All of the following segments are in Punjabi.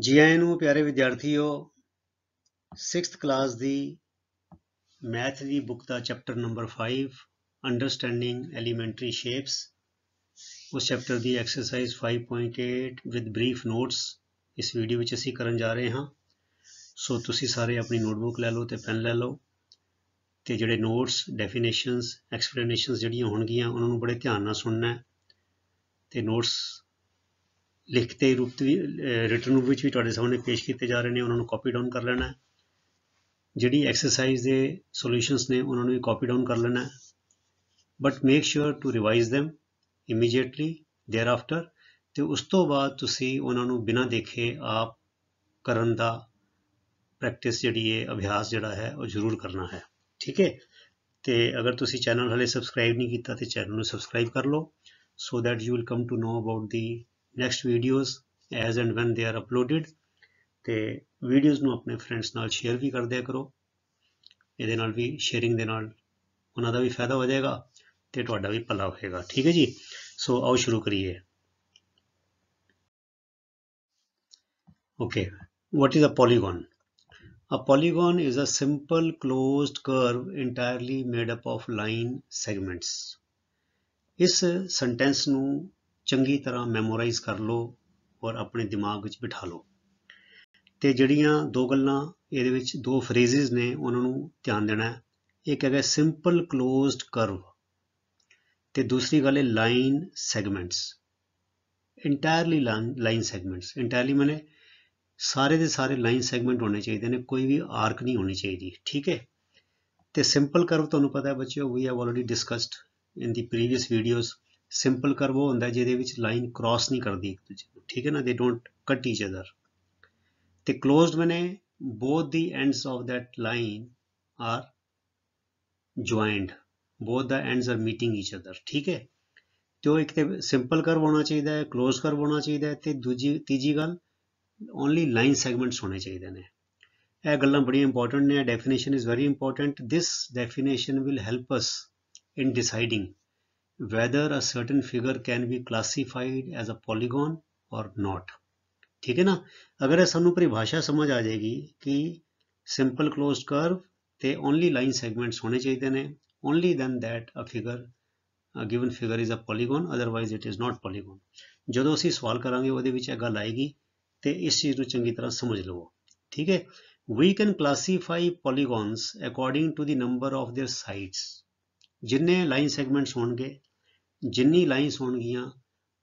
ਜੀ ਆਇਆਂ ਨੂੰ ਪਿਆਰੇ ਵਿਦਿਆਰਥੀਓ 6th ਕਲਾਸ ਦੀ ਮੈਥ ਦੀ ਬੁੱਕ ਦਾ chapter number 5 understanding elementary shapes ਉਸ ਚੈਪਟਰ ਦੀ ਐਕਸਰਸਾਈਜ਼ 5.8 ਵਿਦ ਬਰੀਫ ਨੋਟਸ ਇਸ ਵੀਡੀਓ ਵਿੱਚ ਅਸੀਂ ਕਰਨ ਜਾ ਰਹੇ ਹਾਂ ਸੋ ਤੁਸੀਂ ਸਾਰੇ ਆਪਣੀ ਨੋਟਬੁੱਕ ਲੈ ਲਓ ਤੇ ਪੈਨ ਲੈ ਲਓ ਤੇ ਜਿਹੜੇ ਨੋਟਸ ਡੈਫੀਨੇਸ਼ਨਸ ਐਕਸਪਲੇਨੇਸ਼ਨਸ ਜਿਹੜੀਆਂ ਹੋਣਗੀਆਂ ਉਹਨਾਂ ਨੂੰ ਬੜੇ ਧਿਆਨ ਨਾਲ ਸੁਣਨਾ ਹੈ ਤੇ ਨੋਟਸ ਲਿਖਤੇ ਰੂਪ ਰਿਟਰਨ ਰੂਪ ਵਿੱਚ ਵੀ ਤੁਹਾਡੇ ਸਾਹਮਣੇ ਪੇਸ਼ ਕੀਤੇ ਜਾ ਰਹੇ ਨੇ ਉਹਨਾਂ ਨੂੰ ਕਾਪੀ ਡਾਊਨ ਕਰ ਲੈਣਾ ਜਿਹੜੀ ਐਕਸਰਸਾਈਜ਼ ਦੇ ਸੋਲੂਸ਼ਨਸ ਨੇ ਉਹਨਾਂ ਨੂੰ ਵੀ ਕਾਪੀ ਡਾਊਨ ਕਰ ਲੈਣਾ but make sure to revise them immediately thereafter ਤੇ ਉਸ ਤੋਂ ਬਾਅਦ ਤੁਸੀਂ ਉਹਨਾਂ ਨੂੰ ਬਿਨਾਂ ਦੇਖੇ ਆਪ ਕਰਨ ਦਾ ਪ੍ਰੈਕਟਿਸ ਜਿਹੜੀ ਹੈ ਅਭਿਆਸ ਜਿਹੜਾ ਹੈ ਉਹ ਜ਼ਰੂਰ ਕਰਨਾ ਹੈ ਠੀਕ ਹੈ ਤੇ ਅਗਰ ਤੁਸੀਂ ਚੈਨਲ ਹਲੇ ਸਬਸਕ੍ਰਾਈਬ ਨਹੀਂ ਕੀਤਾ ਤੇ ਚੈਨਲ ਨੂੰ ਸਬਸਕ੍ਰਾਈਬ ਕਰ ਲਓ so that you will come to know about the next videos as and when they are uploaded ਤੇ ਵੀਡੀਓਜ਼ ਨੂੰ ਆਪਣੇ ਫਰੈਂਡਸ ਨਾਲ ਸ਼ੇਅਰ ਵੀ ਕਰਦਿਆ ਕਰੋ ਇਹਦੇ ਨਾਲ ਵੀ ਸ਼ੇਅਰਿੰਗ ਦੇ ਨਾਲ ਉਹਨਾਂ ਦਾ ਵੀ ਫਾਇਦਾ ਹੋ ਜਾਏਗਾ ਤੇ ਤੁਹਾਡਾ ਵੀ ਭਲਾ ਹੋਏਗਾ ਠੀਕ ਹੈ ਜੀ ਸੋ ਆਓ ਸ਼ੁਰੂ ਕਰੀਏ okay what is a polygon a polygon is a simple closed curve entirely made up of line segments ਇਸ ਸੈਂਟੈਂਸ ਨੂੰ ਚੰਗੀ ਤਰ੍ਹਾਂ ਮੈਮੋਰਾਈਜ਼ ਕਰ ਲਓ ਔਰ ਆਪਣੇ ਦਿਮਾਗ ਵਿੱਚ ਬਿਠਾ ਲਓ ਤੇ ਜਿਹੜੀਆਂ ਦੋ ਗੱਲਾਂ ਇਹਦੇ ਵਿੱਚ ਦੋ ਫਰੇਜ਼ਸ ਨੇ ਉਹਨਾਂ ਨੂੰ ਧਿਆਨ ਦੇਣਾ ਹੈ ਇੱਕ ਹੈਗਾ ਸਿੰਪਲ ক্লোਜ਼ਡ ਕਰਵ ਤੇ ਦੂਸਰੀ ਗੱਲ ਹੈ line segments entirely line segments entirely ਮਨੇ ਸਾਰੇ ਦੇ ਸਾਰੇ ਲਾਈਨ ਸੈਗਮੈਂਟ ਹੋਣੇ ਚਾਹੀਦੇ ਨੇ ਕੋਈ ਵੀ ਆਰਕ ਨਹੀਂ ਹੋਣੀ ਚਾਹੀਦੀ ਠੀਕ ਹੈ ਤੇ ਸਿੰਪਲ ਕਰਵ ਤੁਹਾਨੂੰ ਪਤਾ ਹੈ ਬੱਚਿਓ we have already discussed in the previous videos simple curve ਉਹ ਹੁੰਦਾ ਜਿਹਦੇ ਵਿੱਚ ਲਾਈਨ ਕ੍ਰਾਸ ਨਹੀਂ ਕਰਦੀ ਇੱਕ ਦੂਜੇ ਨੂੰ ਠੀਕ ਹੈ ਨਾ ਦੇ ਡੋਨਟ ਕੱਟ ਈਚ ਅਦਰ ਤੇ ক্লোਜ਼ਡ ਬਣੇ both the ends of that line are joined both the ends are meeting each other ਠੀਕ ਹੈ ਤੇ ਉਹ ਇੱਕ ਤੇ ਸਿੰਪਲ ਕਰਵ ਹੋਣਾ ਚਾਹੀਦਾ ਹੈ ক্লোਜ਼ ਕਰਵ ਹੋਣਾ ਚਾਹੀਦਾ ਹੈ ਤੇ ਦੂਜੀ ਤੀਜੀ ਗੱਲ ਓਨਲੀ ਲਾਈਨ ਸੈਗਮੈਂਟਸ ਹੋਣੇ ਚਾਹੀਦੇ ਨੇ ਇਹ ਗੱਲਾਂ ਬੜੀਆਂ ਇੰਪੋਰਟੈਂਟ ਨੇ definition is very important this definition will help us in deciding whether a certain figure can be classified as a polygon or not ठीक है ना अगर ये ਸਾਨੂੰ ਪਰਿਭਾਸ਼ਾ ਸਮਝ ਆ ਜਾਏਗੀ ਕਿ ਸਿੰਪਲ ক্লোਜ਼ਡ ਕਰਵ ਤੇ ਓਨਲੀ ਲਾਈਨ ਸੈਗਮੈਂਟਸ ਹੋਣੇ ਚਾਹੀਦੇ ਨੇ only then that a figure a given figure is a polygon otherwise it is not polygon ਜਦੋਂ ਅਸੀਂ ਸਵਾਲ ਕਰਾਂਗੇ ਉਹਦੇ ਵਿੱਚ ਇਹ ਗੱਲ ਆਏਗੀ ਤੇ ਇਸ ਚੀਜ਼ ਨੂੰ ਚੰਗੀ ਤਰ੍ਹਾਂ ਸਮਝ ਲਵੋ ਠੀਕ ਹੈ we can classify polygons according to the number of their sides ਜਿੰਨੇ ਲਾਈਨ ਸੈਗਮੈਂਟਸ ਹੋਣਗੇ ਜਿੰਨੀ ਲਾਈਨਸ ਹੋਣਗੀਆਂ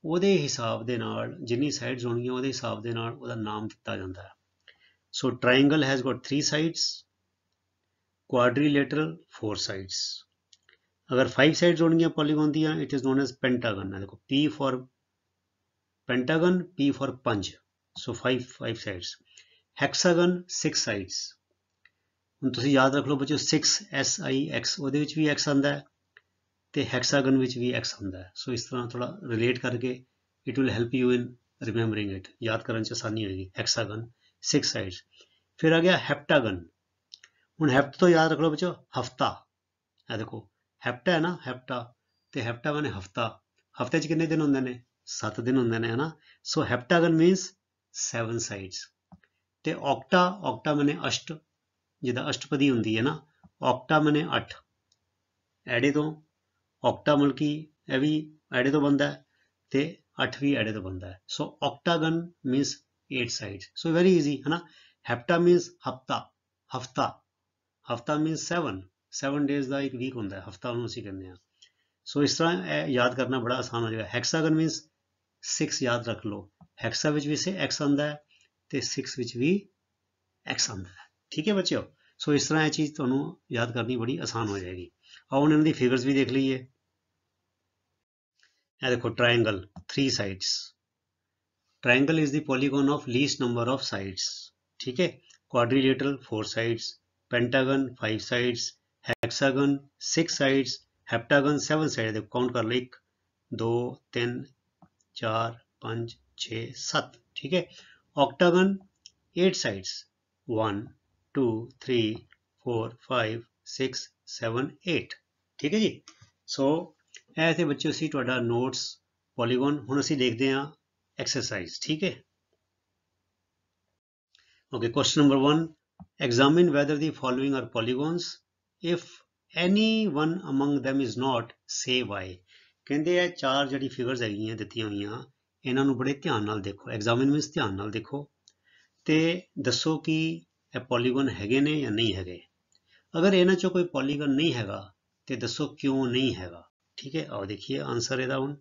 ਉਹਦੇ ਹਿਸਾਬ ਦੇ ਨਾਲ ਜਿੰਨੀ ਸਾਈਡਸ ਹੋਣਗੀਆਂ ਉਹਦੇ ਹਿਸਾਬ ਦੇ ਨਾਲ ਉਹਦਾ ਨਾਮ ਦਿੱਤਾ ਜਾਂਦਾ ਹੈ so triangle has got 3 sides quadrilateral 4 sides ਅਗਰ 5 ਸਾਈਡਸ ਹੋਣਗੀਆਂ ਪੋਲੀਗਨ ਦੀਆਂ it is known as pentagon ਹੈ ਦੇਖੋ P for pentagon P for ਪੰਜ ਸੋ 5 5 ਸਾਈਡਸ ਹੈਕਸਾਗਨ 6 ਸਾਈਡਸ ਹੁਣ ਤੁਸੀਂ ਯਾਦ ਰੱਖ ਲਓ ਬੱਚਿਓ 6 S I X ਉਹਦੇ ਵਿੱਚ ਵੀ X ਆਂਦਾ ਹੈ ਤੇ ਹੈਕਸਾਗਨ ਵਿੱਚ ਵੀ x ਹੁੰਦਾ ਹੈ ਸੋ ਇਸ ਤਰ੍ਹਾਂ ਥੋੜਾ ਰਿਲੇਟ ਕਰਕੇ it will help you in remembering it ਯਾਦ ਕਰਨ ਚ ਆਸਾਨੀ ਹੋਏਗੀ ਹੈਕਸਾਗਨ 6 ਸਾਈਡਸ ਫਿਰ ਆ ਗਿਆ ਹੈਪਟਾਗਨ ਹੁਣ ਹੈਪਟ ਤੋਂ ਯਾਦ ਰੱਖ ਲਓ ਬੱਚੋ ਹਫਤਾ ਇਹ ਦੇਖੋ ਹੈਪਟਾ ਹੈ ਨਾ ਹੈਪਟਾ ਤੇ ਹੈਪਟਾ ਬਣੇ ਹਫਤਾ ਹਫਤੇ ਚ ਕਿੰਨੇ ਦਿਨ ਹੁੰਦੇ ਨੇ 7 ਦਿਨ ਹੁੰਦੇ ਨੇ ਹਨਾ ਸੋ ਹੈਪਟਾਗਨ ਮੀਨਸ 7 ਸਾਈਡਸ ਤੇ ਆਕਟਾ ਆਕਟਾ ਮਨੇ ਅਸ਼ਟ ਜਿਹਦਾ ਅਸ਼ਟਪਦੀ ਹੁੰਦੀ ਹੈ ਨਾ ਆਕਟਾ ਮਨੇ 8 ਐਡੇ ਤੋਂ ਆਕਟਾ ਮਲਕੀ ਇਹ ਵੀ ਐੜੇ ਤੋਂ ਬੰਦਾ ਤੇ 8 ਵੀ ਐੜੇ ਤੋਂ ਬੰਦਾ so octagon means 8 sides so very easy ਹਨਾ ਹੈਪਟਾ ਮੀਨਸ ਹਫਤਾ ਹਫਤਾ ਹਫਤਾ ਮੀਨਸ 7 7 ਡੇਜ਼ ਦਾ ਇੱਕ ਵੀਕ ਹੁੰਦਾ ਹੈ ਹਫਤਾ ਨੂੰ ਅਸੀਂ ਕਹਿੰਦੇ ਹਾਂ ਸੋ ਇਸ ਤਰ੍ਹਾਂ ਇਹ ਯਾਦ ਕਰਨਾ ਬੜਾ ਆਸਾਨ ਹੋ ਜਾਏਗਾ ਹੈਕਸਾਗਨ ਮੀਨਸ 6 ਯਾਦ ਰੱਖ ਲਓ ਹੈਕਸਾ ਵਿੱਚ ਵੀ ਸੇ x ਹੁੰਦਾ ਹੈ ਤੇ 6 ਵਿੱਚ ਵੀ x ਹੁੰਦਾ ਹੈ ਠੀਕ ਹੈ ਬੱਚਿਓ ਸੋ ਇਸ ਤਰ੍ਹਾਂ ਇਹ ਚੀਜ਼ ਤੁਹਾਨੂੰ ਯਾਦ ਕਰਨੀ ਬੜੀ ਆਸਾਨ ਹੋ ਜਾਏਗੀ और हाँ, उन्होंने दी फिगर्स भी देख ली है देखो triangle three sides triangle is the polygon of least number of sides ठीक है quadrilateral four sides pentagon five sides hexagon six sides heptagon seven side देखो काउंट कर लो एक दो तीन चार पाँच छ सात ठीक है octagon eight sides one two three four five six 7 ਠੀਕ ਹੈ ਜੀ ਸੋ ਇਹ ਤੇ ਬੱਚਿਓ ਸੀ ਤੁਹਾਡਾ ਨੋਟਸ ਪੋਲੀਗਨ ਹੁਣ ਅਸੀਂ ਦੇਖਦੇ ਹਾਂ ਐਕਸਰਸਾਈਜ਼ ਠੀਕ ਹੈ okay question number 1 examine whether the following are polygons if any one among them is not say why ਕਹਿੰਦੇ ਆ ਚਾਰ ਜਿਹੜੀ ਫਿਗਰਸ ਹੈਗੀਆਂ ਦਿੱਤੀਆਂ ਹੋਈਆਂ ਇਹਨਾਂ ਨੂੰ ਬੜੇ ਧਿਆਨ ਨਾਲ ਦੇਖੋ ਐਗਜ਼ਾਮਿਨ ਮੀਨਸ ਧਿਆਨ ਨਾਲ ਦੇਖੋ ਤੇ ਦੱਸੋ ਕਿ ਇਹ ਪੋਲੀਗਨ ਹੈਗੇ ਨੇ ਜਾਂ ਨਹੀਂ ਹੈਗੇ ਅਗਰ ਇਹਨਾਂ ਚੋਂ ਕੋਈ ਪੋਲੀਗਨ ਨਹੀਂ ਹੈਗਾ ਤੇ ਦੱਸੋ ਕਿਉਂ ਨਹੀਂ ਹੈਗਾ ਠੀਕ ਹੈ ਆਓ ਦੇਖੀਏ ਆਨਸਰ ਇਹਦਾ ਹੁਣ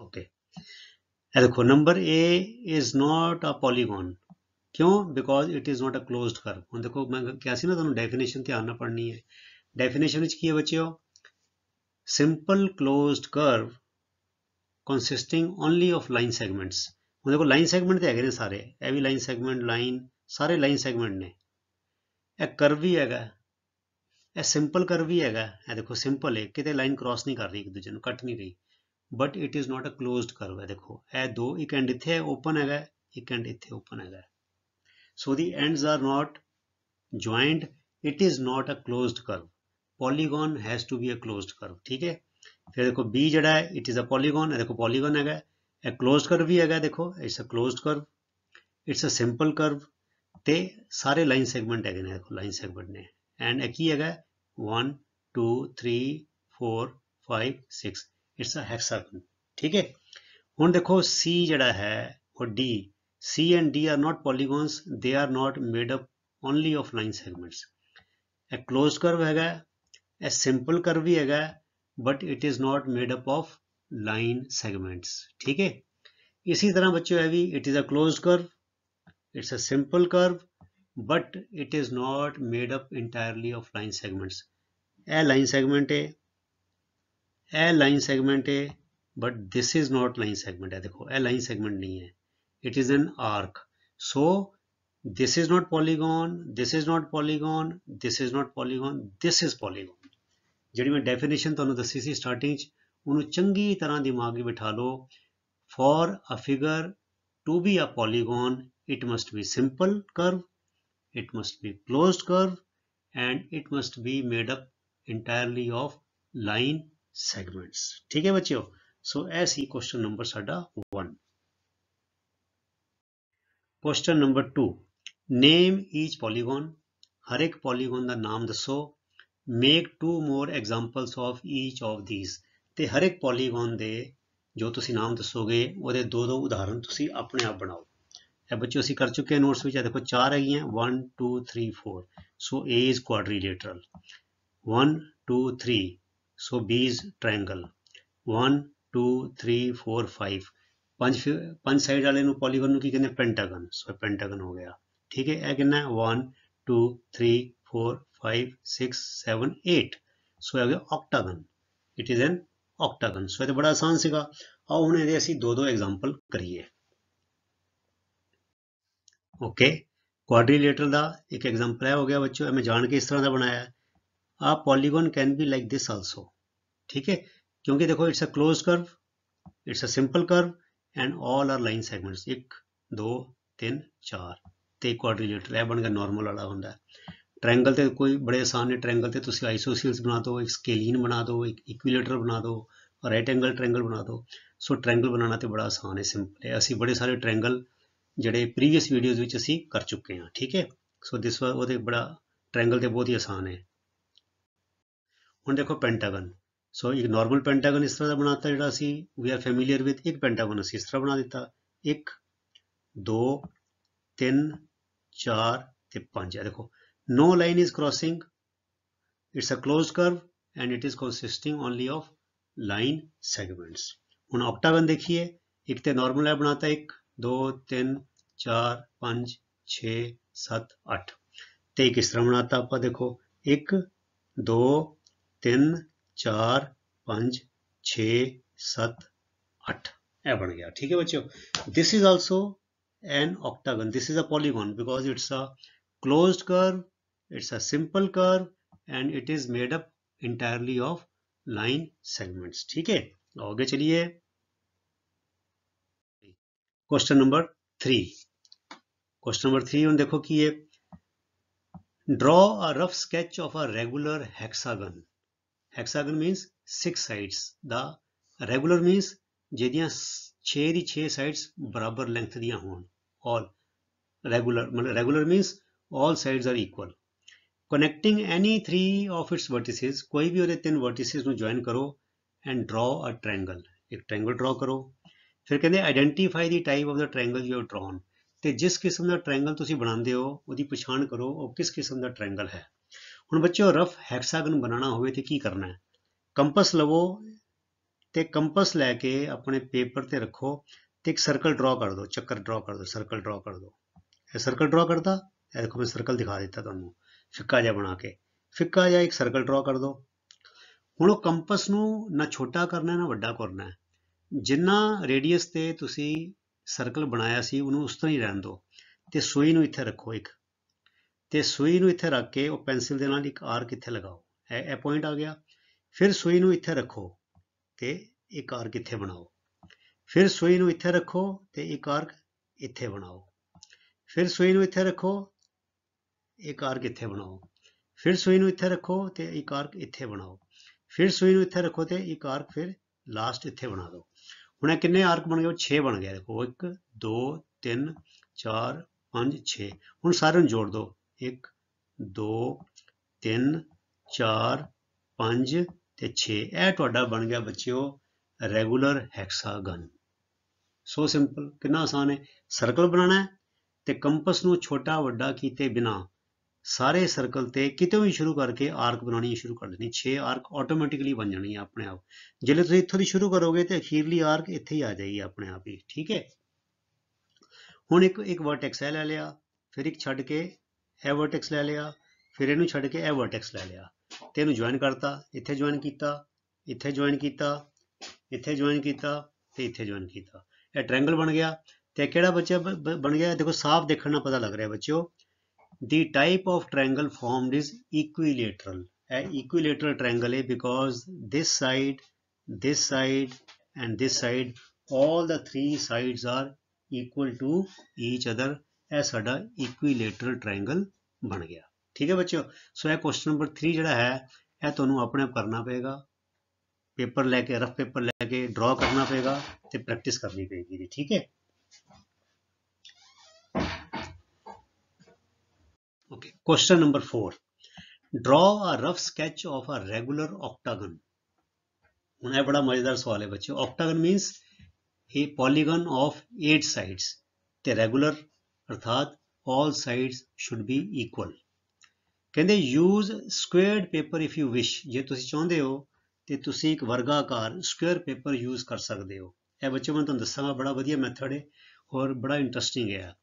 ਓਕੇ ਇਹ ਦੇਖੋ number A is not a polygon ਕਿਉਂ because it is not a closed curve ਹੁਣ ਦੇਖੋ ਮੈਂ ਕਿਹਾ ਸੀ ਨਾ ਤੁਹਾਨੂੰ ਡੈਫੀਨੇਸ਼ਨ ਧਿਆਨ ਨਾਲ ਪੜ੍ਹਨੀ ਹੈ ਡੈਫੀਨੇਸ਼ਨ ਵਿੱਚ ਕੀ ਹੈ ਬੱਚਿਓ simple closed curve consisting only of line segments ਹੁਣ ਦੇਖੋ ਲਾਈਨ ਸੈਗਮੈਂਟ ਤੇ ਹੈਗੇ ਨੇ ਸਾਰੇ ਇਹ ਵੀ ਲਾਈਨ ਸੈਗਮੈਂਟ ਲਾਈਨ ਸਾਰੇ ਲਾਈਨ ਸੈਗਮੈਂਟ ਨੇ ਇਹ ਕਰਵ ਵੀ ਹੈਗਾ ਇਹ ਸਿੰਪਲ ਕਰਵ ਵੀ ਹੈਗਾ ਇਹ ਦੇਖੋ ਸਿੰਪਲ ਹੈ ਕਿਤੇ ਲਾਈਨ ਕ੍ਰਾਸ ਨਹੀਂ ਕਰ ਰਹੀ ਇੱਕ ਦੂਜੇ ਨੂੰ ਕੱਟ ਨਹੀਂ ਰਹੀ but it is not a closed curve ਹੈ ਦੇਖੋ ਇਹ ਦੋ ਇੱਕ ਐਂਡ ਇੱਥੇ ਓਪਨ ਹੈਗਾ ਇੱਕ ਐਂਡ ਇੱਥੇ ਓਪਨ ਹੈਗਾ so the ends are not joint it is not a closed curve polygon has to be a closed curve ਠੀਕ ਹੈ ਫਿਰ ਦੇਖੋ ਬੀ ਜਿਹੜਾ ਹੈ ਇਟ ਇਜ਼ ਅ ਪੋਲੀਗਨ ਹੈ ਦੇਖੋ ਪੋਲੀਗਨ ਹੈਗਾ ਇਹ ਕਲੋਜ਼ਡ ਕਰਵ ਵੀ ਹੈਗਾ ਦੇਖੋ it's a closed curve it's a simple curve तो सारे लाइन सैगमेंट है लाइन सैगमेंट ने एंड की है one two three four five six it's a hexagon ठीक है हूँ देखो सी जड़ा है और D C and D are not polygons they are not made up only of line segments a close curve है ए सिंपल कर्व भी है but it is not made up of line segments ठीक है इसी तरह बच्चों है भी it is a close curve It's a simple curve, but it is not made up entirely of line segments. A line segment A, A line segment A, but this is not line segment है देखो A line segment नहीं है. It is an arc. So this is not polygon, this is not polygon, this is not polygon, this is polygon. ਜਿਹੜੀ ਮੈਂ ਡੈਫੀਨੇਸ਼ਨ ਤੁਹਾਨੂੰ ਦੱਸੀ ਸੀ ਸਟਾਰਟਿੰਗ 'ਚ ਉਹਨੂੰ ਚੰਗੀ ਤਰ੍ਹਾਂ ਦਿਮਾਗ 'ਚ ਬਿਠਾ ਲਓ for a figure to be a polygon it must be simple curve, it must be closed curve, and it must be made up entirely of line segments ਠੀਕ ਹੈ ਬੱਚਿਓ ਸੋ ਐਸੀ ਕੁਐਸਚਨ ਨੰਬਰ ਸਾਡਾ 1 question number 2 name each polygon ਹਰ ਇੱਕ ਪੋਲੀਗਨ ਦਾ ਨਾਮ ਦੱਸੋ make two more examples of each of these ਤੇ ਹਰ ਇੱਕ ਪੋਲੀਗਨ ਦੇ ਜੋ ਤੁਸੀਂ ਨਾਮ ਦੱਸੋਗੇ ਉਹਦੇ ਦੋ ਦੋ ਉਦਾਹਰਨ ਤੁਸੀਂ ਆਪਣੇ ਆਪ ਬਣਾਓ ਇਹ ਬੱਚੋ ਅਸੀਂ ਕਰ ਚੁੱਕੇ ਨੋਟਸ ਵਿੱਚ ਆ ਦੇਖੋ ਚਾਰ ਗਈਆਂ 1 2 3 4 so A is quadrilateral 1 2 3 so B is triangle 1 2 3 4 5 ਪੰਜ ਪੰਜ ਸਾਈਡ ਵਾਲੇ ਨੂੰ ਪੋਲੀਗਨ ਨੂੰ ਕੀ ਕਹਿੰਦੇ ਪੈਂਟਾਗਨ ਸੋ ਪੈਂਟਾਗਨ ਹੋ ਗਿਆ ਠੀਕ ਹੈ ਇਹ ਕਿੰਨਾ 1 2 3 4 5 6 7 8 ਸੋ ਇਹ ਹੋ ਗਿਆ ਆਕਟਾਗਨ ਇਟ ਇਜ਼ ਐਨ ਆਕਟਾਗਨ ਸੋ ਇਹ ਤਾਂ ਬੜਾ ਆਸਾਨ ਸੀਗਾ ਆਓ ਹੁਣ ਇਹਦੇ ਅਸੀਂ ਦੋ ਦੋ ਐਗਜ਼ਾਮਪਲ ਕਰੀਏ ओके क्वाड्रिलेटर ਦਾ ਇੱਕ ਐਗਜ਼ਾਮਪਲ ਹੈ ਹੋ ਗਿਆ ਬੱਚੋ ਇਹ ਮੈਂ ਜਾਣ ਕੇ ਇਸ ਤਰ੍ਹਾਂ ਦਾ ਬਣਾਇਆ ਆ polygon can be like this also ਠੀਕ ਹੈ ਕਿਉਂਕਿ ਦੇਖੋ it's a close curve it's a simple curve and all are line segments 1 2 3 4 ਤੇ ਕੁਆਡਰੀਲੇਟਰ ਇਹ ਬਣ ਗਿਆ ਨਾਰਮਲ ਵਾਲਾ ਹੁੰਦਾ ਟ੍ਰਾਇੰਗਲ ਤੇ ਕੋਈ ਬੜੇ ਆਸਾਨ ਨੇ ਟ੍ਰਾਇੰਗਲ ਤੇ ਤੁਸੀਂ ਆਈਸੋਸੀਲਸ ਬਣਾ ਦਿਓ ਇੱਕ ਸਕੇਲੀਨ ਬਣਾ ਦਿਓ ਇੱਕ ਇਕੁਇਲੇਟਰ ਬਣਾ ਦਿਓ ਰਾਈਟ ਐਂਗਲ ਟ੍ਰਾਇੰਗਲ ਬਣਾ ਦਿਓ ਸੋ ਟ੍ਰਾਇੰਗਲ ਬਣਾਉਣਾ ਤੇ ਬੜਾ ਆਸਾਨ ਹੈ ਸਿੰਪਲ ਹੈ ਅਸੀਂ ਬੜੇ ਸਾਰੇ ਟ੍ਰਾਇੰਗਲ ਜਿਹੜੇ ਪ੍ਰੀਵੀਅਸ ਵੀਡੀਓਜ਼ ਵਿੱਚ ਅਸੀਂ ਕਰ ਚੁੱਕੇ ਹਾਂ ਠੀਕ ਹੈ ਸੋ ਦਿਸ ਵਾਸ ਉਹਦੇ ਬੜਾ ਟ੍ਰਾਇੰਗਲ ਤੇ ਬਹੁਤ ਹੀ ਆਸਾਨ ਹੈ ਹੁਣ ਦੇਖੋ ਪੈਂਟਾਗਨ ਸੋ ਇੱਕ ਨਾਰਮਲ ਪੈਂਟਾਗਨ ਇਸ ਤਰ੍ਹਾਂ ਦਾ ਬਣਾਤਾ ਜਿਹੜਾ ਅਸੀਂ ਵੀ ਆਰ ਫੈਮਿਲੀਅਰ ਵਿਦ ਇੱਕ ਪੈਂਟਾਗਨ ਅਸੀਂ ਇਸ ਤਰ੍ਹਾਂ ਬਣਾ ਦਿੱਤਾ 1 2 3 4 ਤੇ 5 ਇਹ ਦੇਖੋ no line is crossing it's a closed curve and it is consisting only of line segments ਹੁਣ ਆਕਟਾਗਨ ਦੇਖੀਏ ਇੱਕ ਤੇ ਨਾਰਮਲ ਹੈ ਬਣਾਤਾ 1 2 3 चार पाँच छ सत अठ ते तो किस तरह बनाता आप देखो एक दो तीन चार पाँच छ सत अठ ए बन गया ठीक है बच्चों this is also an octagon this is a polygon because it's a close curve it's a simple curve and it is made up entirely of line segments ठीक है आगे चलिए question number three question number three हम देखो कि ये draw a rough sketch of a regular hexagon hexagon means six sides the regular means जिदियाँ छे की छे साइड्स बराबर लेंथ दियाँ होन ऑल रेगुलर मतलब regular means all sides are equal connecting any three of its vertices कोई भी वो तीन वर्टिसिज ज्वाइन करो एंड ड्रॉ अ ट्रैंगल एक ट्रैंगल ड्रॉ करो फिर कहते identify the type of the triangle you drawn ਤੇ ਜਿਸ ਕਿਸਮ ਦਾ ਟ੍ਰਾਇੰਗਲ ਤੁਸੀਂ ਬਣਾਉਂਦੇ ਹੋ ਉਹਦੀ ਪਛਾਣ ਕਰੋ ਉਹ ਕਿਸ ਕਿਸਮ ਦਾ ਟ੍ਰਾਇੰਗਲ ਹੈ ਹੁਣ ਬੱਚਿਓ ਰਫ ਹੈਕਸਾਗਨ ਬਣਾਉਣਾ ਹੋਵੇ ਤੇ ਕੀ ਕਰਨਾ ਹੈ ਕੰਪਸ ਲਵੋ ਤੇ ਕੰਪਸ ਲੈ ਕੇ ਆਪਣੇ ਪੇਪਰ ਤੇ ਰੱਖੋ ਤੇ ਇੱਕ ਸਰਕਲ ਡਰਾ ਕਰ ਦਿਓ ਚੱਕਰ ਡਰਾ ਕਰ ਦਿਓ ਸਰਕਲ ਡਰਾ ਕਰ ਦਿਓ ਇਹ ਸਰਕਲ ਡਰਾ ਕਰਦਾ ਇਹ ਦੇਖੋ ਮੈਂ ਸਰਕਲ ਦਿਖਾ ਦਿੱਤਾ ਤੁਹਾਨੂੰ ਫਿੱਕਾ ਜਿਹਾ ਬਣਾ ਕੇ ਫਿੱਕਾ ਜਿਹਾ ਇੱਕ ਸਰਕਲ ਡਰਾ ਕਰ ਦਿਓ ਹੁਣ ਉਹ ਕੰਪਸ ਨੂੰ ਨਾ ਛੋਟਾ ਕਰਨਾ ਹੈ ਨਾ ਵੱਡਾ ਕਰਨਾ ਹੈ ਜਿੰਨਾ ਰੇਡੀਅਸ ਤੇ ਤੁਸੀਂ ਸਰਕਲ ਬਣਾਇਆ ਸੀ ਉਹਨੂੰ ਉਸ ਤਰ੍ਹਾਂ ਹੀ ਰਹਿਣ ਦਿਓ ਤੇ ਸੂਈ ਨੂੰ ਇੱਥੇ ਰੱਖੋ ਇੱਕ ਤੇ ਸੂਈ ਨੂੰ ਇੱਥੇ ਰੱਖ ਕੇ ਉਹ ਪੈਨਸਲ ਦੇ ਨਾਲ ਇੱਕ ਆਰਕ ਇੱਥੇ ਲਗਾਓ ਇਹ ਪੁਆਇੰਟ ਆ ਗਿਆ ਫਿਰ ਸੂਈ ਨੂੰ ਇੱਥੇ ਰੱਖੋ ਤੇ ਇੱਕ ਆਰਕ ਇੱਥੇ ਬਣਾਓ ਫਿਰ ਸੂਈ ਨੂੰ ਇੱਥੇ ਰੱਖੋ ਤੇ ਇੱਕ ਆਰਕ ਇੱਥੇ ਬਣਾਓ ਫਿਰ ਸੂਈ ਨੂੰ ਇੱਥੇ ਰੱਖੋ ਇੱਕ ਆਰਕ ਇੱਥੇ ਬਣਾਓ ਫਿਰ ਸੂਈ ਨੂੰ ਇੱਥੇ ਰੱਖੋ ਤੇ ਇੱਕ ਆਰਕ ਇੱਥੇ ਬਣਾਓ ਫਿਰ ਸੂਈ ਨੂੰ ਇੱਥੇ ਰੱਖੋ ਤੇ ਇੱਕ ਆਰਕ ਫਿਰ ਲਾਸਟ ਇੱਥੇ ਬਣਾ ਦਿਓ ਹੁਣ ਇਹ ਕਿੰਨੇ ਆਰਕ ਬਣ ਗਏ 6 ਬਣ ਗਏ ਦੇਖੋ 1 2 3 4 5 6 ਹੁਣ ਸਾਰਿਆਂ ਨੂੰ ਜੋੜ ਦਿਓ 1 2 3 4 5 ਤੇ 6 ਇਹ ਤੁਹਾਡਾ ਬਣ ਗਿਆ ਬੱਚਿਓ ਰੈਗੂਲਰ ਹੈਕਸਾਗਨ ਸੋ ਸਿੰਪਲ ਕਿੰਨਾ ਆਸਾਨ ਹੈ ਸਰਕਲ ਬਣਾਣਾ ਹੈ ਤੇ ਕੰਪਸ ਨੂੰ ਛੋਟਾ ਵੱਡਾ ਕੀਤੇ ਬਿਨਾ ਸਾਰੇ ਸਰਕਲ ਤੇ ਕਿਤੇ ਵੀ ਸ਼ੁਰੂ ਕਰਕੇ ਆਰਕ ਬਣਾਉਣੀ ਸ਼ੁਰੂ ਕਰ ਦੇਣੀ 6 ਆਰਕ ਆਟੋਮੈਟਿਕਲੀ ਬਣ ਜਾਣੀ ਹੈ ਆਪਣੇ ਆਪ ਜਦੋਂ ਤੁਸੀਂ ਇੱਥੋਂ ਦੀ ਸ਼ੁਰੂ ਕਰੋਗੇ ਤੇ ਅਖੀਰਲੀ ਆਰਕ ਇੱਥੇ ਹੀ ਆ ਜਾਏਗੀ ਆਪਣੇ ਆਪ ਹੀ ਠੀਕ ਹੈ ਹੁਣ ਇੱਕ ਇੱਕ ਵਰਟੈਕਸ ਲੈ ਲਿਆ ਫਿਰ ਇੱਕ ਛੱਡ ਕੇ ਇਹ ਵਰਟੈਕਸ ਲੈ ਲਿਆ ਫਿਰ ਇਹਨੂੰ ਛੱਡ ਕੇ ਇਹ ਵਰਟੈਕਸ ਲੈ ਲਿਆ ਤੇ ਇਹਨੂੰ ਜੁਆਇਨ ਕਰਤਾ ਇੱਥੇ ਜੁਆਇਨ ਕੀਤਾ ਇੱਥੇ ਜੁਆਇਨ ਕੀਤਾ ਇੱਥੇ ਜੁਆਇਨ ਕੀਤਾ ਤੇ ਇੱਥੇ ਜੁਆਇਨ ਕੀਤਾ ਇਹ ਟ੍ਰਾਇੰਗਲ ਬਣ ਗਿਆ ਤੇ ਕਿਹੜਾ ਬੱਚਾ ਬਣ ਗਿਆ ਦੇਖੋ ਸਾਫ਼ ਦੇਖਣ ਨਾਲ ਪਤਾ ਲੱਗ ਰਿਹਾ ਬੱਚਿਓ the type of triangle formed is equilateral a equilateral triangle a because this side this side and this side all the three sides are equal to each other ਇਹ ਸਾਡਾ ਇਕੁਇਲੇਟਰਲ ਟ੍ਰਾਇੰਗਲ ਬਣ ਗਿਆ ਠੀਕ ਹੈ ਬੱਚਿਓ ਸੋ ਇਹ ਕੁਐਸਚਨ ਨੰਬਰ 3 ਜਿਹੜਾ ਹੈ ਇਹ ਤੁਹਾਨੂੰ ਆਪਣੇ ਆਪ ਕਰਨਾ ਪਏਗਾ ਪੇਪਰ ਲੈ ਕੇ ਰਫ ਪੇਪਰ ਲੈ ਕੇ ਡਰਾ ਕਰਨਾ ਪਏਗਾ ਤੇ ਪ੍ਰੈਕਟਿਸ ਕਰਨੀ ਪਏਗੀ ਠੀਕ ਹੈ Okay, question number four. Draw a rough sketch of a regular octagon. ਹੁਣ ਇਹ ਬੜਾ ਮਜ਼ੇਦਾਰ ਸਵਾਲ ਹੈ ਬੱਚਿਓ ਆਕਟਾਗਨ ਮੀਨਸ ਇਹ ਪੋਲੀਗਨ ਆਫ 8 ਸਾਈਡਸ ਤੇ ਰੈਗੂਲਰ ਅਰਥਾਤ all sides should be equal ਕਹਿੰਦੇ use squared paper if you wish ਜੇ ਤੁਸੀਂ ਚਾਹੁੰਦੇ ਹੋ ਤੇ ਤੁਸੀਂ ਇੱਕ ਵਰਗਾਕਾਰ ਸਕੁਅਰ ਪੇਪਰ ਯੂਜ਼ ਕਰ ਸਕਦੇ ਹੋ ਇਹ ਬੱਚਿਓ ਮੈਂ ਤੁਹਾਨੂੰ ਦੱਸਾਂਗਾ ਬੜਾ ਵਧੀਆ ਮੈਥਡ ਹੈ ਔਰ ਬੜਾ ਇੰਟਰਸਟਿੰਗ ਹੈ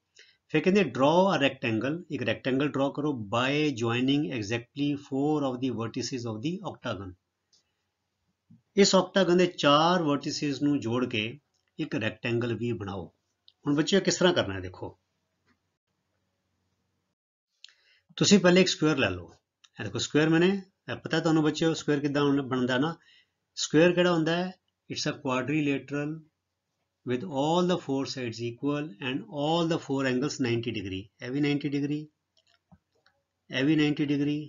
ਫਿਰ ਕਹਿੰਦੇ ਡਰਾ ਅ ਰੈਕਟੈਂਗਲ ਇੱਕ ਰੈਕਟੈਂਗਲ ਡਰਾ ਕਰੋ by joining exactly 4 of the vertices of the octagon ਇਸ ਆਕਟਾਗਨ ਦੇ ਚਾਰ ਵਰਟਿਸਿਸ ਨੂੰ ਜੋੜ ਕੇ ਇੱਕ ਰੈਕਟੈਂਗਲ ਵੀ ਬਣਾਓ ਹੁਣ ਬੱਚਿਓ ਕਿਸ ਤਰ੍ਹਾਂ ਕਰਨਾ ਹੈ ਦੇਖੋ ਤੁਸੀਂ ਪਹਿਲੇ ਇੱਕ ਸਕੁਅਰ ਲੈ ਲਓ ਇਹ ਦੇਖੋ ਸਕੁਅਰ ਮੈਨੇ ਪਤਾ ਤੁਹਾਨੂੰ ਬੱਚਿਓ ਸਕੁਅਰ ਕਿਦਾਂ ਬਣਦਾ ਨਾ ਸਕੁਅਰ ਕਿਹੜਾ ਹੁੰਦਾ ਹੈ it's a quadrilateral with all the four sides equal and all the four angles 90 degree every 90 degree every 90 degree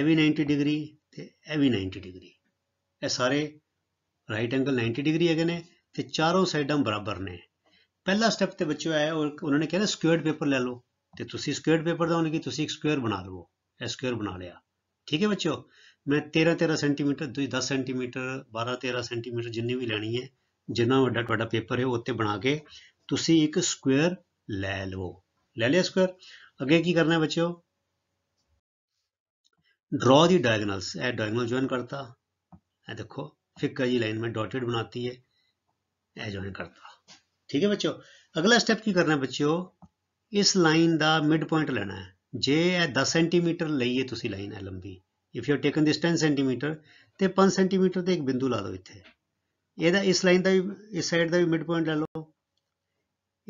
every 90 degree ਤੇ every 90 degree ਇਹ ਸਾਰੇ ਰਾਈਟ ਐਂਗਲ 90 ਡਿਗਰੀ ਹੈਗੇ ਨੇ ਤੇ ਚਾਰੋਂ ਸਾਈਡਾਂ ਬਰਾਬਰ ਨੇ ਪਹਿਲਾ ਸਟੈਪ ਤੇ ਬੱਚਿਓ ਆਇਆ ਉਹਨਾਂ ਨੇ ਕਿਹਾ ਸਕੁਅਰਡ ਪੇਪਰ ਲੈ ਲਓ ਤੇ ਤੁਸੀਂ ਸਕੁਅਰਡ ਪੇਪਰ ਦਾ ਉਹਨਾਂ ਕੀ ਤੁਸੀਂ ਇੱਕ ਸਕੁਅਰ ਬਣਾ ਲਵੋ ਇਹ ਸਕੁਅਰ ਬਣਾ ਲਿਆ ਠੀਕ ਹੈ ਬੱਚਿਓ ਮੈਂ 13 13 ਸੈਂਟੀਮੀਟਰ ਤੁਸੀਂ 10 ਸੈਂਟੀਮੀਟਰ 12 13 ਸੈਂਟੀਮੀਟਰ ਜਿੰਨੀ ਵੀ ਲੈਣੀ ਹੈ ਜਿੰਨਾ ਵੱਡਾ ਤੁਹਾਡਾ ਪੇਪਰ ਹੈ ਉੱਤੇ ਬਣਾ ਕੇ ਤੁਸੀਂ ਇੱਕ ਸਕੁਅਰ ਲੈ ਲਵੋ ਲੈ ਲਿਆ ਸਕੁਅਰ ਅੱਗੇ ਕੀ ਕਰਨਾ ਹੈ ਬੱਚਿਓ ਡਰਾ ਦੀ ਡਾਇਗਨਲਸ ए ਡਾਇਗਨਲ ਜੁਆਇਨ ਕਰਤਾ है ਦੇਖੋ ਫਿੱਕਾ ਜੀ ਲਾਈਨ ਮੈਂ ਡਾਟਡ ਬਣਾਤੀ ਹੈ ए ਜੁਆਇਨ ਕਰਤਾ ਠੀਕ ਹੈ ਬੱਚਿਓ ਅਗਲਾ ਸਟੈਪ ਕੀ ਕਰਨਾ ਹੈ ਬੱਚਿਓ ਇਸ ਲਾਈਨ ਦਾ ਮਿਡ ਪੁਆਇੰਟ ਲੈਣਾ ਹੈ ਜੇ ਇਹ 10 ਸੈਂਟੀਮੀਟਰ ਲਈਏ ਤੁਸੀਂ ਲਾਈਨ ਹੈ ਲੰਬੀ if you have taken this 10 centimetre ਤੇ 5 ਸੈਂਟੀਮੀਟਰ ਤੇ ਇੱਕ ਬਿੰਦੂ ਲਾ ਦਿਓ ਇੱਥੇ ਇਹਦਾ ਇਸ ਲਾਈਨ ਦਾ ਵੀ ਇਸ ਸਾਈਡ ਦਾ ਵੀ ਮਿਡ ਪੁਆਇੰਟ ਲੈ ਲਓ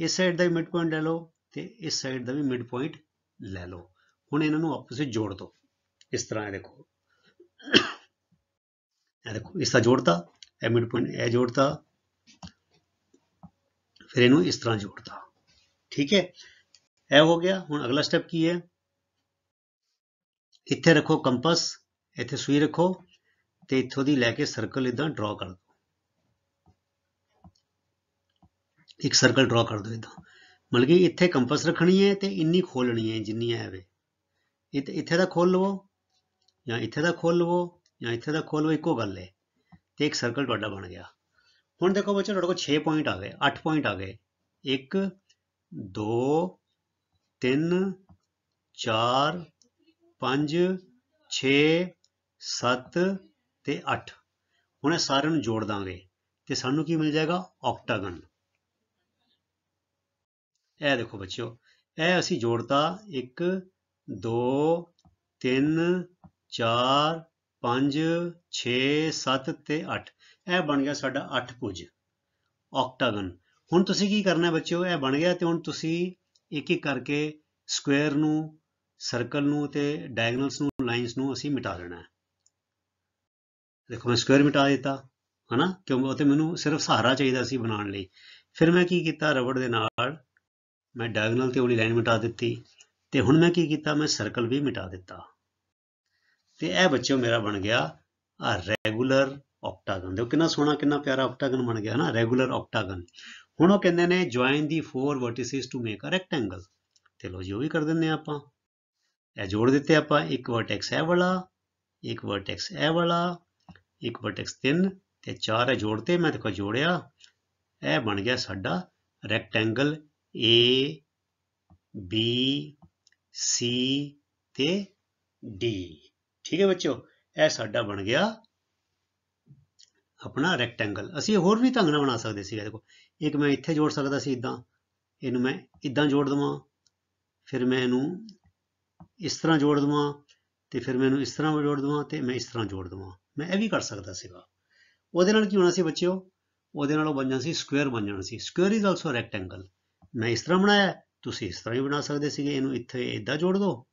ਇਸ ਸਾਈਡ ਦਾ ਵੀ ਮਿਡ ਪੁਆਇੰਟ ਲੈ ਲਓ ਤੇ ਇਸ ਸਾਈਡ ਦਾ ਵੀ ਮਿਡ ਪੁਆਇੰਟ ਲੈ ਲਓ ਹੁਣ ਇਹਨਾਂ ਨੂੰ ਆਪਸ ਵਿੱਚ ਜੋੜ ਦਿਓ ਇਸ ਤਰ੍ਹਾਂ ਇਹ ਦੇਖੋ ਇਹ ਦੇਖੋ ਇਸ ਦਾ ਜੋੜਤਾ ਇਹ ਮਿਡ ਪੁਆਇੰਟ ਇਹ ਜੋੜਤਾ ਫਿਰ ਇਹਨੂੰ ਇਸ ਤਰ੍ਹਾਂ ਜੋੜਤਾ ਠੀਕ ਹੈ ਇਹ ਹੋ ਗਿਆ ਹੁਣ ਅਗਲਾ ਸਟੈਪ ਕੀ ਹੈ ਇੱਥੇ ਰੱਖੋ ਕੰਪਸ ਇੱਥੇ ਸੂਈ ਰੱਖੋ ਤੇ ਇੱਥੋਂ ਦੀ ਲੈ ਕੇ ਸਰਕਲ ਇਦਾਂ ਡਰਾ ਕਰ ਦਿਓ ਇੱਕ ਸਰਕਲ ਡਰਾ ਕਰ ਦੋ ਇਦਾਂ ਮਤਲਬ ਕਿ ਇੱਥੇ ਕੰਪਸ ਰੱਖਣੀ ਹੈ ਤੇ ਇੰਨੀ ਖੋਲਣੀ ਹੈ ਜਿੰਨੀ ਹੈ ਵੇ ਇੱਥੇ ਦਾ ਖੋਲ ਲਵੋ ਜਾਂ ਇੱਥੇ ਦਾ ਖੋਲ ਲਵੋ ਜਾਂ ਇੱਥੇ ਦਾ ਖੋਲ ਲਵੋ ਇੱਕੋ ਗੱਲ ਹੈ ਤੇ ਇੱਕ ਸਰਕਲ ਤੁਹਾਡਾ ਬਣ ਗਿਆ ਹੁਣ ਦੇਖੋ ਬੱਚੇ ਤੁਹਾਡੇ ਕੋਲ 6 ਪੁਆਇੰਟ ਆ ਗਏ 8 ਪੁਆਇੰਟ ਆ ਗਏ 1 2 3 4 5 6 7 ਤੇ 8 ਹੁਣ ਇਹ ਸਾਰਿਆਂ ਨੂੰ ਜੋੜ ਦਾਂਗੇ ਤੇ ਸਾਨੂੰ ਕੀ ਮਿਲ ਜਾਏਗਾ ਆਕਟਾਗਨ ਇਹ ਦੇਖੋ ਬੱਚਿਓ ਇਹ ਅਸੀਂ ਜੋੜਤਾ 1 2 3 4 5 6 7 ਤੇ 8 ਇਹ ਬਣ ਗਿਆ ਸਾਡਾ 8 ਭੁਜ ਆਕਟਾਗਨ ਹੁਣ ਤੁਸੀਂ ਕੀ ਕਰਨਾ ਹੈ ਬੱਚਿਓ ਇਹ ਬਣ ਗਿਆ ਤੇ ਹੁਣ ਤੁਸੀਂ ਇੱਕ ਇੱਕ ਕਰਕੇ ਸਕੁਅਰ ਨੂੰ ਸਰਕਲ ਨੂੰ ਤੇ ਡਾਇਗਨਲਸ ਨੂੰ ਲਾਈਨਸ ਨੂੰ ਅਸੀਂ ਮਿਟਾ ਦੇਣਾ ਹੈ ਦੇਖੋ ਮੈਂ ਸਕੁਅਰ ਮਿਟਾ ਦਿੱਤਾ ਹਨਾ ਕਿਉਂਕਿ ਉਹ ਤੇ ਮੈਨੂੰ ਸਿਰਫ ਸਹਾਰਾ ਚਾਹੀਦਾ ਸੀ ਬਣਾਉਣ ਲਈ ਫਿਰ ਮੈਂ ਕੀ ਕੀਤਾ ਰਬੜ ਦੇ ਨਾਲ ਮੈਂ ਡਾਇਗਨਲ ਤੇ ਵਾਲੀ ਲਾਈਨ ਮਿਟਾ ਦਿੱਤੀ ਤੇ ਹੁਣ ਮੈਂ ਕੀ ਕੀਤਾ ਮੈਂ ਸਰਕਲ ਵੀ ਮਿਟਾ ਦਿੱਤਾ ਤੇ ਇਹ ਬੱਚਿਓ ਮੇਰਾ ਬਣ ਗਿਆ ਆ ਰੈਗੂਲਰ ਆਕਟਾਗਨ ਦੇਖੋ ਕਿੰਨਾ ਸੋਹਣਾ ਕਿੰਨਾ ਪਿਆਰਾ ਆਕਟਾਗਨ ਬਣ ਗਿਆ ਹਨਾ ਰੈਗੂਲਰ ਆਕਟਾਗਨ ਹੁਣ ਉਹ ਕਹਿੰਦੇ ਨੇ join the four vertices to make a rectangle ਤੇ ਲੋ ਜੀ ਉਹ ਵੀ ਕਰ ਦਿੰਦੇ ਆ ਆਪਾਂ ਇਹ ਜੋੜ ਦਿੱਤੇ ਆਪਾਂ ਇੱਕ ਵਰਟੈਕਸ ਇਹ ਵਾਲਾ ਇੱਕ ਵਰਟੈਕਸ ਇਹ ਵਾਲਾ ਇੱਕ ਵਰਟੈਕਸ 3 ਤੇ 4 ਇਹ ਜੋੜਤੇ ਮੈਂ ਦੇਖੋ ਜੋੜਿਆ ਇਹ ਬਣ ਗਿਆ ਸਾਡਾ ਰੈਕਟੈਂਗਲ A B C ਤੇ D ਠੀਕ ਹੈ ਬੱਚਿਓ ਇਹ ਸਾਡਾ ਬਣ ਗਿਆ ਆਪਣਾ ਰੈਕਟੈਂਗਲ ਅਸੀਂ ਹੋਰ ਵੀ ਢੰਗ ਨਾਲ ਬਣਾ ਸਕਦੇ ਸੀ ਦੇਖੋ ਇੱਕ ਮੈਂ ਇੱਥੇ ਜੋੜ ਸਕਦਾ ਸੀ ਇਦਾਂ ਇਹਨੂੰ ਮੈਂ ਇਦਾਂ ਜੋੜ ਦਵਾਂ ਫਿਰ ਮੈਂ ਇਹਨੂੰ ਇਸ ਤਰ੍ਹਾਂ ਜੋੜ ਦਵਾਂ ਤੇ ਫਿਰ ਮੈਂ ਇਹਨੂੰ ਇਸ ਤਰ੍ਹਾਂ ਜੋੜ ਦਵਾਂ ਤੇ ਮੈਂ ਇਸ ਤਰ੍ਹਾਂ ਜੋੜ ਦਵਾਂ ਮੈਂ ਇਹ ਵੀ ਕਰ ਸਕਦਾ ਸੀਗਾ ਉਹਦੇ ਨਾਲ ਕੀ ਹੋਣਾ ਸੀ ਬੱਚਿਓ ਉਹਦੇ ਨਾਲ ਉਹ ਬਣ ਜਾਣਾ ਸੀ ਸਕੁਅਰ ਬਣ ਜਾਣਾ ਸੀ ਸਕੁਅਰ ਇਜ਼ ਆਲਸੋ ਰੈਕਟੈਂਗਲ ਮੈਂ ਇਸ ਤਰ੍ਹਾਂ ਬਣਾਇਆ ਤੁਸੀਂ ਇਸ ਤਰ੍ਹਾਂ ਵੀ ਬਣਾ ਸਕਦੇ ਸੀਗੇ ਇਹਨੂੰ ਇੱਥੇ ਇਦਾਂ ਜੋੜ ਦਿਓ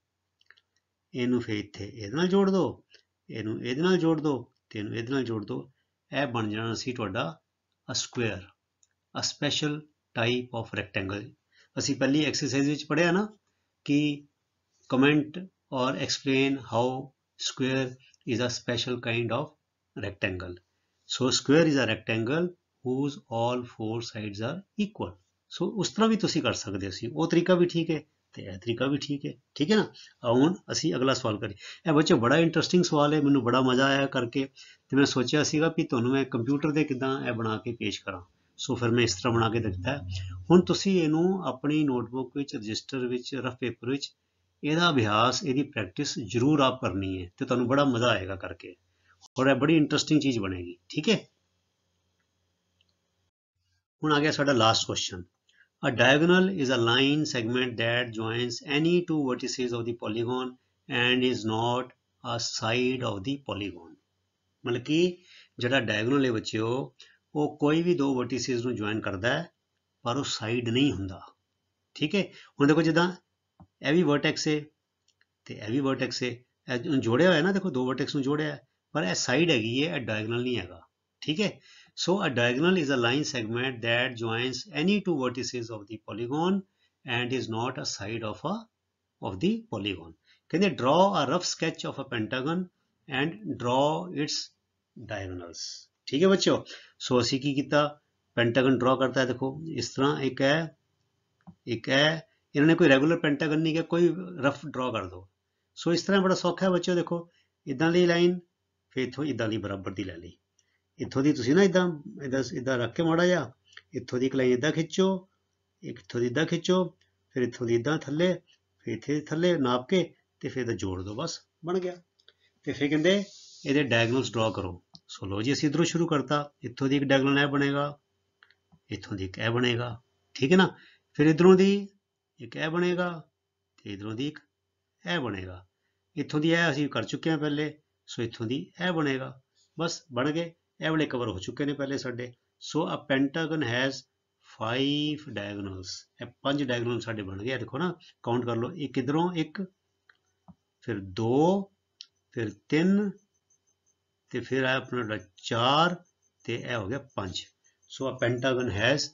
ਇਹਨੂੰ ਫੇਰ ਇੱਥੇ ਇਹਦੇ ਨਾਲ ਜੋੜ ਦਿਓ ਇਹਨੂੰ ਇਹਦੇ ਨਾਲ ਜੋੜ ਦਿਓ ਤੇ ਇਹਨੂੰ ਇਹਦੇ ਨਾਲ ਜੋੜ ਦਿਓ ਇਹ ਬਣ ਜਾਣਾ ਸੀ ਤੁਹਾਡਾ a square a special type of rectangle ਅਸੀਂ ਪਹਿਲੀ ਐਕਸਰਸਾਈਜ਼ ਵਿੱਚ ਪੜਿਆ ਨਾ ਕਿ comment or explain how square is a special kind of rectangle so square is a rectangle whose all four sides are equal so ਉਸ ਤਰ੍ਹਾਂ ਵੀ ਤੁਸੀਂ ਕਰ ਸਕਦੇ ਹੋ ਸੀ ਉਹ ਤਰੀਕਾ ਵੀ ਠੀਕ ਹੈ ਤੇ ਇਹ ਤਰੀਕਾ ਵੀ ਠੀਕ ਹੈ ਠੀਕ ਹੈ ਨਾ ਹੁਣ ਅਸੀਂ ਅਗਲਾ ਸਵਾਲ ਕਰੀਏ ਇਹ ਬੱਚੇ ਬੜਾ ਇੰਟਰਸਟਿੰਗ ਸਵਾਲ ਹੈ ਮੈਨੂੰ ਬੜਾ ਮਜ਼ਾ ਆਇਆ ਕਰਕੇ ਤੇ ਮੈਂ ਸੋਚਿਆ ਸੀਗਾ ਕਿ ਤੁਹਾਨੂੰ ਮੈਂ ਕੰਪਿਊਟਰ ਦੇ ਕਿਦਾਂ ਇਹ ਬਣਾ ਕੇ ਪੇਸ਼ ਕਰਾਂ ਸੋ ਫਿਰ ਮੈਂ ਇਸ ਤਰ੍ਹਾਂ ਬਣਾ ਕੇ ਦਿੱਤਾ ਹੁਣ ਤੁਸੀਂ ਇਹਨੂੰ ਆਪਣੀ ਨੋਟਬੁੱਕ ਵਿੱਚ ਰਜਿਸਟਰ ਵਿੱਚ ਰਫ ਪੇਪਰ ਵਿੱਚ ਇਹਦਾ ਅਭਿਆਸ ਇਹਦੀ ਪ੍ਰੈਕਟਿਸ ਜ਼ਰੂਰ ਆਪ ਕਰਨੀ ਹੈ ਤੇ ਤੁਹਾਨੂੰ ਬੜਾ ਮਜ਼ਾ ਆਏਗਾ ਕਰਕੇ ਔਰ ਇਹ ਬੜੀ ਇੰਟਰਸਟਿੰਗ ਚੀਜ਼ ਬਣੇਗੀ ਠੀਕ ਹੈ ਹੁਣ ਆ ਗਿਆ ਸਾਡਾ last question A diagonal is a line segment that joins any two vertices of the polygon and is not a side of the polygon. ਮਤਲਬ ਕਿ ਜਿਹੜਾ ਡਾਇਗਨਲ ਹੈ ਬੱਚਿਓ ਉਹ ਕੋਈ ਵੀ ਦੋ ਵਰਟੀਸਿਸ ਨੂੰ ਜੁਆਇਨ ਕਰਦਾ ਹੈ ਪਰ ਉਹ ਸਾਈਡ ਨਹੀਂ ਹੁੰਦਾ ਠੀਕ ਹੈ ਹੁਣ ਦੇਖੋ ਜਿੱਦਾਂ ਇਹ ਵੀ ਵਰਟੈਕਸ ਹੈ ਤੇ ਇਹ ਵੀ ਵਰਟੈਕਸ ਹੈ ਇਹ ਜੋੜਿਆ ਹੋਇਆ ਨਾ ਦੇਖੋ ਦੋ ਵਰਟੈਕਸ ਨੂੰ ਜੋੜਿਆ ਪਰ ਇਹ ਸਾਈਡ ਹੈਗੀ ਹੈ ਇਹ ਡਾਇਗਨਲ ਨਹੀਂ ਹੈਗਾ ਠੀਕ ਹੈ So a diagonal is a line segment that joins any two vertices of the polygon and is not a side of a of the polygon. Can you draw a rough sketch of a pentagon and draw its diagonals? ठीक है बच्चों सो so, की कितना पेंटागन ड्रॉ करता है देखो इस तरह एक है एक है इन्होंने कोई रेगुलर पेंटागन नहीं किया कोई रफ ड्रॉ कर दो सो so, इस तरह बड़ा सौखा है बच्चों देखो इदा ली लाइन फिर इतों इदा ली बराबर की लै ली ਇੱਥੋਂ ਦੀ ਤੁਸੀਂ ਨਾ ਇਦਾਂ ਇਦਾਂ ਇਦਾਂ ਰੱਖ ਕੇ ਮਾੜਾ ਜਾ ਇੱਥੋਂ ਦੀ ਕਲਾਈ ਇਦਾਂ ਖਿੱਚੋ ਇੱਥੋਂ ਦੀ ਇਦਾਂ ਖਿੱਚੋ ਫਿਰ ਇੱਥੋਂ ਦੀ ਇਦਾਂ ਥੱਲੇ ਫਿਰ ਇੱਥੇ ਥੱਲੇ ਨਾਪ ਕੇ ਤੇ ਫਿਰ ਇਹਦਾ ਜੋੜ ਦਿਓ ਬਸ ਬਣ ਗਿਆ ਤੇ ਫਿਰ ਕਹਿੰਦੇ ਇਹਦੇ ਡਾਇਗਨਲਸ ਡਰਾ ਕਰੋ ਸੋ ਲੋ ਜੀ ਅਸੀਂ ਇਧਰੋਂ ਸ਼ੁਰੂ ਕਰਤਾ ਇੱਥੋਂ ਦੀ ਇੱਕ ਡਾਇਗਨਲ ਇਹ ਬਣੇਗਾ ਇੱਥੋਂ ਦੀ ਇੱਕ ਇਹ ਬਣੇਗਾ ਠੀਕ ਹੈ ਨਾ ਫਿਰ ਇਧਰੋਂ ਦੀ ਇੱਕ ਇਹ ਬਣੇਗਾ ਤੇ ਇਧਰੋਂ ਦੀ ਇੱਕ ਇਹ ਬਣੇਗਾ ਇੱਥੋਂ ਦੀ ਇਹ ਅਸੀਂ ਕਰ ਚੁੱਕੇ ਹਾਂ ਪਹਿਲੇ ਸੋ ਇੱਥੋਂ ਦੀ ਇਹ ਬਣੇਗਾ ਬਸ ਬਣ ਗਏ ਇਹ ਵਾਲੇ ਕਵਰ ਹੋ ਚੁੱਕੇ ਨੇ ਪਹਿਲੇ ਸਾਡੇ ਸੋ ਅ ਪੈਂਟਾਗਨ ਹੈਜ਼ 5 ਡਾਇਗਨਲਸ ਇਹ ਪੰਜ ਡਾਇਗਨਲ ਸਾਡੇ ਬਣ ਗਏ ਦੇਖੋ ਨਾ ਕਾਊਂਟ ਕਰ ਲਓ ਇਹ ਕਿਧਰੋਂ ਇੱਕ ਫਿਰ 2 ਫਿਰ 3 ਤੇ ਫਿਰ ਆ ਆਪਣਾ 4 ਤੇ ਇਹ ਹੋ ਗਿਆ 5 ਸੋ ਆ ਪੈਂਟਾਗਨ ਹੈਜ਼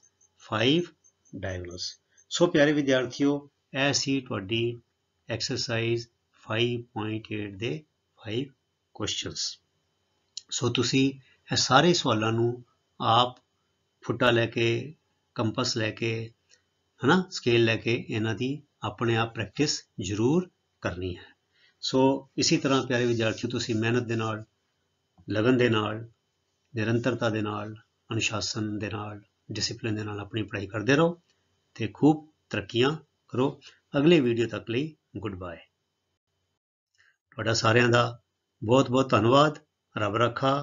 5 ਡਾਇਗਨਲਸ ਸੋ ਪਿਆਰੇ ਵਿਦਿਆਰਥੀਓ ਇਹ ਸੀ ਤੁਹਾਡੀ ਐਕਸਰਸਾਈਜ਼ 5.8 ਦੇ 5 ਕੁਐਸਚਨਸ ਸੋ ਤੁਸੀਂ ਇਹ ਸਾਰੇ ਸਵਾਲਾਂ ਨੂੰ ਆਪ ਫੁੱਟਾ ਲੈ ਕੇ ਕੰਪਸ ਲੈ ਕੇ ਹਨਾ ਸਕੇਲ ਲੈ ਕੇ ਇਹਨਾਂ ਦੀ ਆਪਣੇ ਆਪ ਪ੍ਰੈਕਟਿਸ ਜ਼ਰੂਰ ਕਰਨੀ ਹੈ ਸੋ ਇਸੇ ਤਰ੍ਹਾਂ ਪਿਆਰੇ ਵਿਦਿਆਰਥੀ ਤੁਸੀਂ ਮਿਹਨਤ ਦੇ ਨਾਲ ਲਗਨ ਦੇ ਨਾਲ ਨਿਰੰਤਰਤਾ ਦੇ ਨਾਲ ਅਨੁਸ਼ਾਸਨ ਦੇ ਨਾਲ ਡਿਸਪਲਿਨ ਦੇ ਨਾਲ ਆਪਣੀ ਪੜ੍ਹਾਈ ਕਰਦੇ ਰਹੋ ਤੇ ਖੂਬ ਤਰੱਕੀਆਂ ਕਰੋ ਅਗਲੇ ਵੀਡੀਓ ਤੱਕ ਲਈ ਗੁੱਡ ਬਾਏ ਤੁਹਾਡਾ ਸਾਰਿਆਂ ਦਾ ਬਹੁਤ ਬਹੁਤ ਧੰਨਵਾਦ ਰੱਬ ਰੱਖਾ